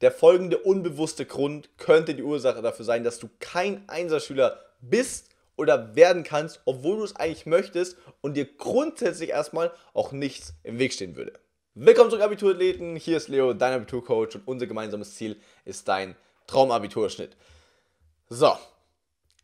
Der folgende unbewusste Grund könnte die Ursache dafür sein, dass du kein Einserschüler bist oder werden kannst, obwohl du es eigentlich möchtest und dir grundsätzlich erstmal auch nichts im Weg stehen würde. Willkommen zurück, Abiturathleten. Hier ist Leo, dein Abiturcoach und unser gemeinsames Ziel ist dein Traumabiturschnitt. So,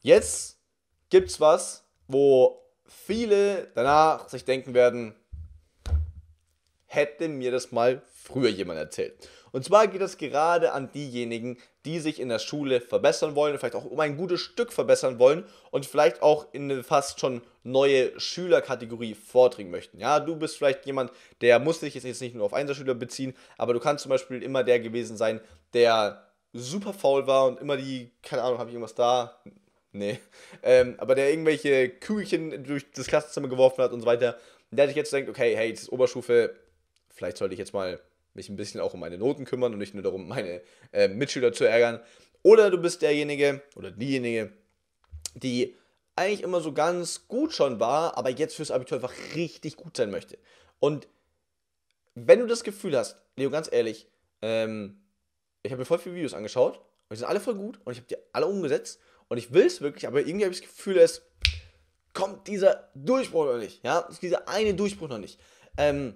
jetzt gibt's was, wo viele danach sich denken werden, hätte mir das mal früher jemand erzählt. Und zwar geht es gerade an diejenigen, die sich in der Schule verbessern wollen, vielleicht auch um ein gutes Stück verbessern wollen und vielleicht auch in eine fast schon neue Schülerkategorie vordringen möchten. Ja, du bist vielleicht jemand, der muss sich jetzt nicht nur auf Einserschüler beziehen, aber du kannst zum Beispiel immer der gewesen sein, der super faul war und immer die, keine Ahnung, habe ich irgendwas da? Nee. Ähm, aber der irgendwelche Kügelchen durch das Klassenzimmer geworfen hat und so weiter. Der sich jetzt denkt, okay, hey, jetzt ist Oberstufe, vielleicht sollte ich jetzt mal mich ein bisschen auch um meine Noten kümmern und nicht nur darum, meine äh, Mitschüler zu ärgern. Oder du bist derjenige oder diejenige, die eigentlich immer so ganz gut schon war, aber jetzt fürs Abitur einfach richtig gut sein möchte. Und wenn du das Gefühl hast, Leo, ganz ehrlich, ähm, ich habe mir voll viele Videos angeschaut und die sind alle voll gut und ich habe die alle umgesetzt und ich will es wirklich, aber irgendwie habe ich das Gefühl, es kommt dieser Durchbruch noch nicht, ja, dieser eine Durchbruch noch nicht. Ähm,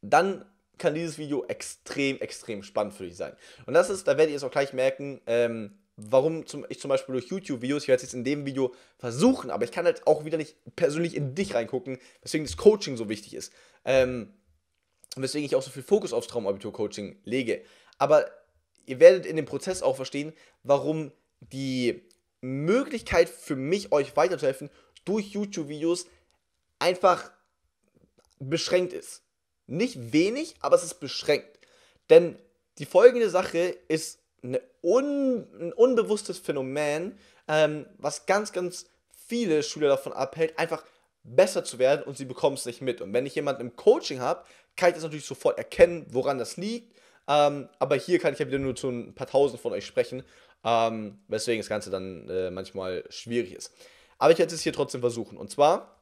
dann kann dieses Video extrem, extrem spannend für dich sein. Und das ist, da werdet ihr es auch gleich merken, ähm, warum zum, ich zum Beispiel durch YouTube-Videos, ich werde es jetzt in dem Video versuchen, aber ich kann halt auch wieder nicht persönlich in dich reingucken, weswegen das Coaching so wichtig ist. Ähm, weswegen ich auch so viel Fokus aufs Traumabitur-Coaching lege. Aber ihr werdet in dem Prozess auch verstehen, warum die Möglichkeit für mich, euch weiterzuhelfen, durch YouTube-Videos einfach beschränkt ist nicht wenig, aber es ist beschränkt. Denn die folgende Sache ist un, ein unbewusstes Phänomen, ähm, was ganz, ganz viele Schüler davon abhält, einfach besser zu werden und sie bekommen es nicht mit. Und wenn ich jemanden im Coaching habe, kann ich das natürlich sofort erkennen, woran das liegt. Ähm, aber hier kann ich ja wieder nur zu ein paar Tausend von euch sprechen, ähm, weswegen das Ganze dann äh, manchmal schwierig ist. Aber ich werde es hier trotzdem versuchen. Und zwar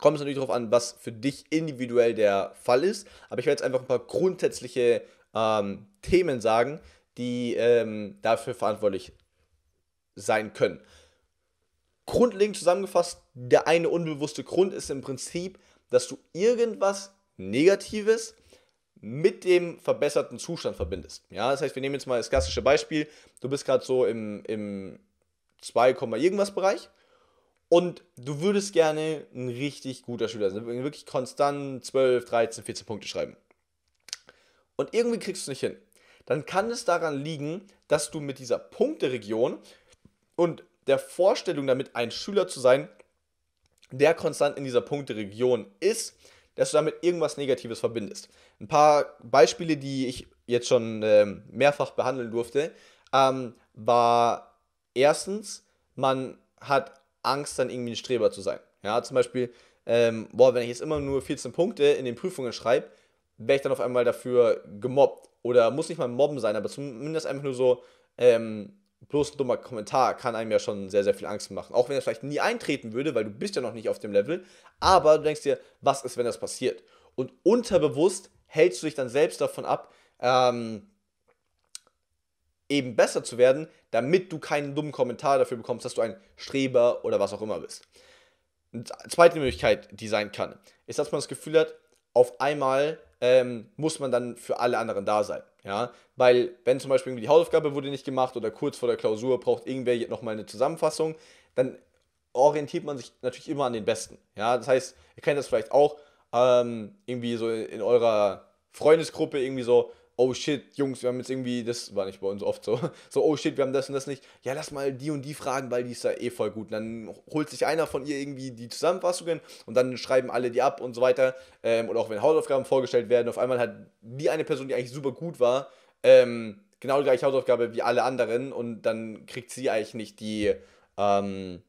Kommt es natürlich darauf an, was für dich individuell der Fall ist. Aber ich werde jetzt einfach ein paar grundsätzliche ähm, Themen sagen, die ähm, dafür verantwortlich sein können. Grundlegend zusammengefasst, der eine unbewusste Grund ist im Prinzip, dass du irgendwas Negatives mit dem verbesserten Zustand verbindest. Ja, das heißt, wir nehmen jetzt mal das klassische Beispiel, du bist gerade so im, im 2, irgendwas Bereich und du würdest gerne ein richtig guter Schüler sein, also wirklich konstant 12, 13, 14 Punkte schreiben. Und irgendwie kriegst du es nicht hin. Dann kann es daran liegen, dass du mit dieser Punkteregion und der Vorstellung damit, ein Schüler zu sein, der konstant in dieser Punkteregion ist, dass du damit irgendwas Negatives verbindest. Ein paar Beispiele, die ich jetzt schon ähm, mehrfach behandeln durfte, ähm, war erstens, man hat Angst, dann irgendwie ein Streber zu sein. Ja, zum Beispiel, ähm, boah, wenn ich jetzt immer nur 14 Punkte in den Prüfungen schreibe, wäre ich dann auf einmal dafür gemobbt. Oder muss nicht mal mobben sein, aber zumindest einfach nur so, ähm, bloß ein dummer Kommentar kann einem ja schon sehr, sehr viel Angst machen. Auch wenn das vielleicht nie eintreten würde, weil du bist ja noch nicht auf dem Level. Aber du denkst dir, was ist, wenn das passiert? Und unterbewusst hältst du dich dann selbst davon ab, ähm, eben besser zu werden, damit du keinen dummen Kommentar dafür bekommst, dass du ein Streber oder was auch immer bist. Eine zweite Möglichkeit, die sein kann, ist, dass man das Gefühl hat, auf einmal ähm, muss man dann für alle anderen da sein. Ja? Weil wenn zum Beispiel die Hausaufgabe wurde nicht gemacht oder kurz vor der Klausur braucht irgendwer nochmal eine Zusammenfassung, dann orientiert man sich natürlich immer an den Besten. Ja? Das heißt, ihr kennt das vielleicht auch ähm, irgendwie so in eurer Freundesgruppe irgendwie so, oh shit, Jungs, wir haben jetzt irgendwie, das war nicht bei uns oft so, so, oh shit, wir haben das und das nicht. Ja, lass mal die und die fragen, weil die ist ja eh voll gut. Und dann holt sich einer von ihr irgendwie die Zusammenfassungen und dann schreiben alle die ab und so weiter. Ähm, und auch wenn Hausaufgaben vorgestellt werden, auf einmal hat die eine Person, die eigentlich super gut war, ähm, genau die gleiche Hausaufgabe wie alle anderen und dann kriegt sie eigentlich nicht die, ähm,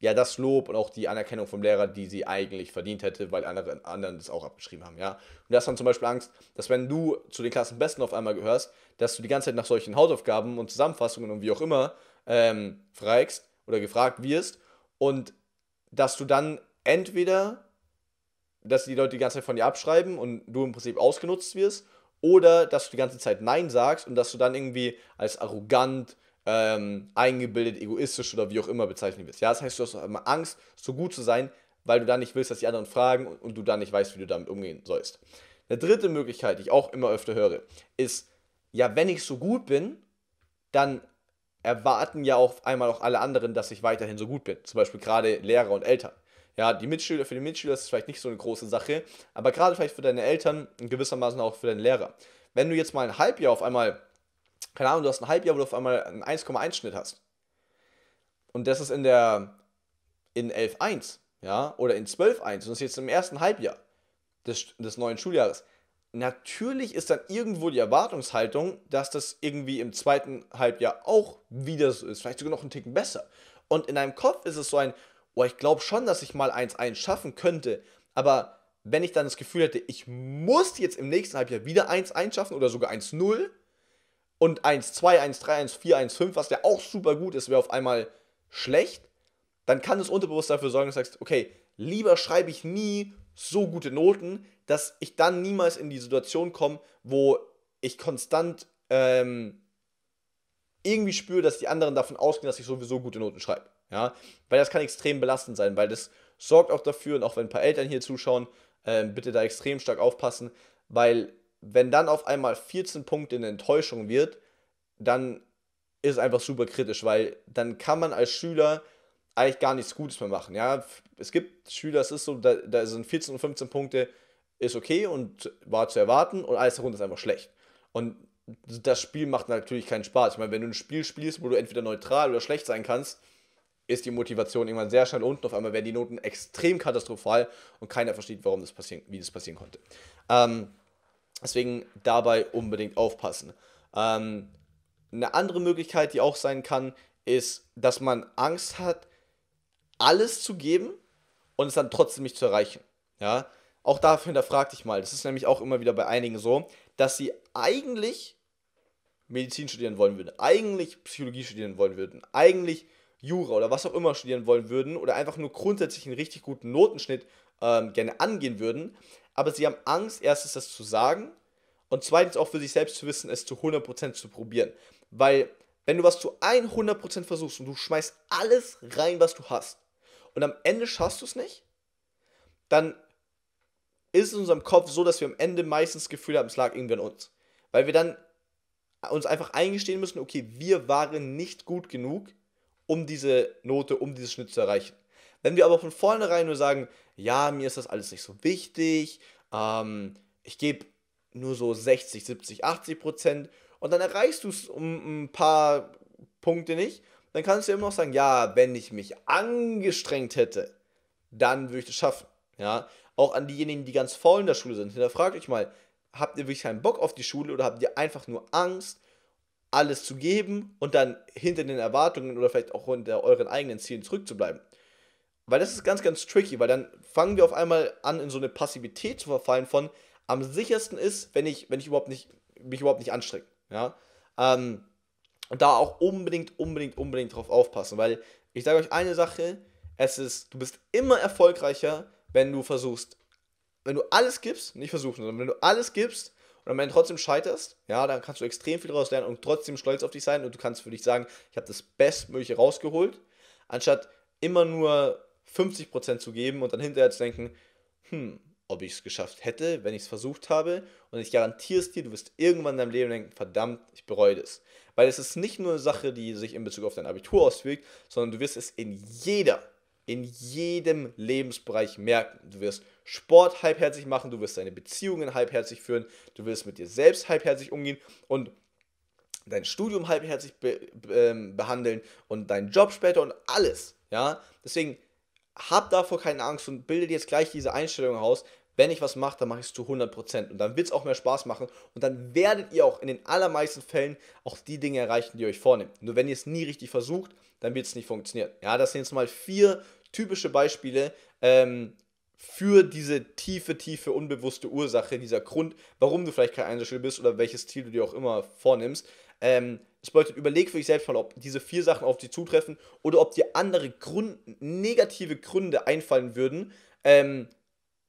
ja, das Lob und auch die Anerkennung vom Lehrer, die sie eigentlich verdient hätte, weil andere anderen das auch abgeschrieben haben, ja. Und das dann zum Beispiel Angst, dass wenn du zu den Klassenbesten auf einmal gehörst, dass du die ganze Zeit nach solchen Hausaufgaben und Zusammenfassungen und wie auch immer ähm, fragst oder gefragt wirst und dass du dann entweder, dass die Leute die ganze Zeit von dir abschreiben und du im Prinzip ausgenutzt wirst oder dass du die ganze Zeit Nein sagst und dass du dann irgendwie als arrogant, ähm, eingebildet, egoistisch oder wie auch immer bezeichnen wirst. Ja, das heißt, du hast auch immer Angst, so gut zu sein, weil du dann nicht willst, dass die anderen fragen und, und du dann nicht weißt, wie du damit umgehen sollst. Eine dritte Möglichkeit, die ich auch immer öfter höre, ist, ja, wenn ich so gut bin, dann erwarten ja auch einmal auch alle anderen, dass ich weiterhin so gut bin. Zum Beispiel gerade Lehrer und Eltern. Ja, die Mitschüler, für die Mitschüler ist es vielleicht nicht so eine große Sache, aber gerade vielleicht für deine Eltern und gewissermaßen auch für deinen Lehrer. Wenn du jetzt mal ein Halbjahr auf einmal keine Ahnung, du hast ein Halbjahr, wo du auf einmal einen 1,1-Schnitt hast. Und das ist in der, in 11.1, ja, oder in 12.1, und das ist jetzt im ersten Halbjahr des, des neuen Schuljahres. Natürlich ist dann irgendwo die Erwartungshaltung, dass das irgendwie im zweiten Halbjahr auch wieder so ist, vielleicht sogar noch einen Ticken besser. Und in deinem Kopf ist es so ein, oh, ich glaube schon, dass ich mal 1.1 schaffen könnte, aber wenn ich dann das Gefühl hätte, ich muss jetzt im nächsten Halbjahr wieder 1.1 schaffen oder sogar 1 und 1, 2, 1, 3, 1, 4, 1, 5, was ja auch super gut ist, wäre auf einmal schlecht, dann kann das Unterbewusst dafür sorgen, dass du sagst, okay, lieber schreibe ich nie so gute Noten, dass ich dann niemals in die Situation komme, wo ich konstant ähm, irgendwie spüre, dass die anderen davon ausgehen, dass ich sowieso gute Noten schreibe. Ja? Weil das kann extrem belastend sein, weil das sorgt auch dafür, und auch wenn ein paar Eltern hier zuschauen, äh, bitte da extrem stark aufpassen, weil wenn dann auf einmal 14 Punkte in Enttäuschung wird, dann ist es einfach super kritisch, weil dann kann man als Schüler eigentlich gar nichts Gutes mehr machen. Ja, es gibt Schüler, es ist so, da, da sind 14 und 15 Punkte, ist okay und war zu erwarten und alles darunter ist einfach schlecht. Und das Spiel macht natürlich keinen Spaß. Ich meine, wenn du ein Spiel spielst, wo du entweder neutral oder schlecht sein kannst, ist die Motivation irgendwann sehr schnell unten. Auf einmal werden die Noten extrem katastrophal und keiner versteht, warum das passieren, wie das passieren konnte. Ähm, Deswegen dabei unbedingt aufpassen. Ähm, eine andere Möglichkeit, die auch sein kann, ist, dass man Angst hat, alles zu geben und es dann trotzdem nicht zu erreichen. Ja? Auch dafür hinterfrag dich mal. Das ist nämlich auch immer wieder bei einigen so, dass sie eigentlich Medizin studieren wollen würden, eigentlich Psychologie studieren wollen würden, eigentlich Jura oder was auch immer studieren wollen würden oder einfach nur grundsätzlich einen richtig guten Notenschnitt ähm, gerne angehen würden, aber sie haben Angst, erstens das zu sagen und zweitens auch für sich selbst zu wissen, es zu 100% zu probieren. Weil wenn du was zu 100% versuchst und du schmeißt alles rein, was du hast und am Ende schaffst du es nicht, dann ist es in unserem Kopf so, dass wir am Ende meistens das Gefühl haben, es lag irgendwie an uns. Weil wir dann uns einfach eingestehen müssen, okay, wir waren nicht gut genug, um diese Note, um dieses Schnitt zu erreichen. Wenn wir aber von vornherein nur sagen, ja, mir ist das alles nicht so wichtig, ähm, ich gebe nur so 60, 70, 80 Prozent und dann erreichst du es um ein paar Punkte nicht, dann kannst du immer noch sagen, ja, wenn ich mich angestrengt hätte, dann würde ich das schaffen. Ja, auch an diejenigen, die ganz faul in der Schule sind, hinterfragt euch mal, habt ihr wirklich keinen Bock auf die Schule oder habt ihr einfach nur Angst, alles zu geben und dann hinter den Erwartungen oder vielleicht auch hinter euren eigenen Zielen zurückzubleiben? Weil das ist ganz, ganz tricky, weil dann fangen wir auf einmal an, in so eine Passivität zu verfallen von am sichersten ist, wenn ich, wenn ich überhaupt nicht, mich überhaupt nicht anstrenge. Ja? Ähm, und da auch unbedingt, unbedingt, unbedingt drauf aufpassen, weil ich sage euch eine Sache, es ist, du bist immer erfolgreicher, wenn du versuchst, wenn du alles gibst, nicht versuchen, sondern wenn du alles gibst und am Ende trotzdem scheiterst, ja, dann kannst du extrem viel daraus lernen und trotzdem stolz auf dich sein und du kannst für dich sagen, ich habe das Bestmögliche rausgeholt, anstatt immer nur 50% zu geben und dann hinterher zu denken, hm, ob ich es geschafft hätte, wenn ich es versucht habe. Und ich garantiere es dir, du wirst irgendwann in deinem Leben denken, verdammt, ich bereue das. Weil es ist nicht nur eine Sache, die sich in Bezug auf dein Abitur auswirkt, sondern du wirst es in jeder, in jedem Lebensbereich merken. Du wirst Sport halbherzig machen, du wirst deine Beziehungen halbherzig führen, du wirst mit dir selbst halbherzig umgehen und dein Studium halbherzig be, be, ähm, behandeln und deinen Job später und alles. Ja, deswegen hab davor keine Angst und bildet jetzt gleich diese Einstellung aus, Wenn ich was mache, dann mache ich es zu 100% und dann wird es auch mehr Spaß machen und dann werdet ihr auch in den allermeisten Fällen auch die Dinge erreichen, die ihr euch vornehmt. Nur wenn ihr es nie richtig versucht, dann wird es nicht funktionieren. Ja, das sind jetzt mal vier typische Beispiele ähm, für diese tiefe, tiefe, unbewusste Ursache, dieser Grund, warum du vielleicht kein Einzelschüler bist oder welches Ziel du dir auch immer vornimmst. Ähm, das bedeutet, überleg für dich selbst mal, ob diese vier Sachen auf dich zutreffen oder ob dir andere Grund, negative Gründe einfallen würden, ähm,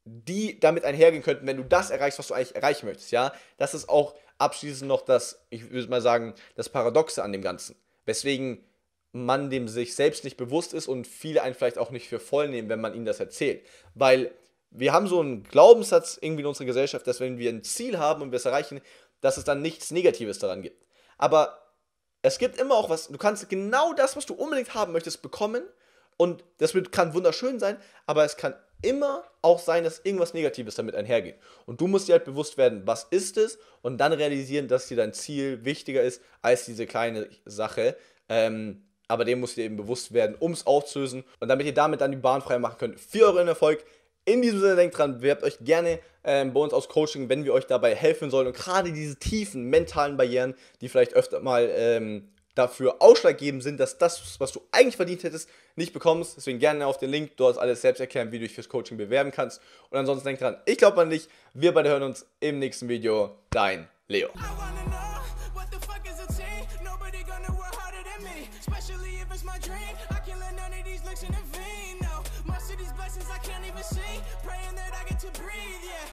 die damit einhergehen könnten, wenn du das erreichst, was du eigentlich erreichen möchtest. Ja, das ist auch abschließend noch das, ich würde mal sagen, das Paradoxe an dem Ganzen. Weswegen man dem sich selbst nicht bewusst ist und viele einen vielleicht auch nicht für voll nehmen, wenn man ihnen das erzählt. Weil wir haben so einen Glaubenssatz irgendwie in unserer Gesellschaft, dass wenn wir ein Ziel haben und wir es erreichen, dass es dann nichts Negatives daran gibt. Aber es gibt immer auch was, du kannst genau das, was du unbedingt haben möchtest, bekommen. Und das kann wunderschön sein, aber es kann immer auch sein, dass irgendwas Negatives damit einhergeht. Und du musst dir halt bewusst werden, was ist es und dann realisieren, dass dir dein Ziel wichtiger ist als diese kleine Sache. Ähm, aber dem musst du dir eben bewusst werden, um es aufzulösen. Und damit ihr damit dann die Bahn frei machen könnt für euren Erfolg, in diesem Sinne, denkt dran, bewerbt euch gerne ähm, bei uns aus Coaching, wenn wir euch dabei helfen sollen. Und gerade diese tiefen mentalen Barrieren, die vielleicht öfter mal ähm, dafür ausschlaggebend sind, dass das, was du eigentlich verdient hättest, nicht bekommst. Deswegen gerne auf den Link. Dort ist alles selbst erklären, wie du dich fürs Coaching bewerben kannst. Und ansonsten denkt dran, ich glaube an dich. Wir beide hören uns im nächsten Video. Dein Leo. to breathe, yeah.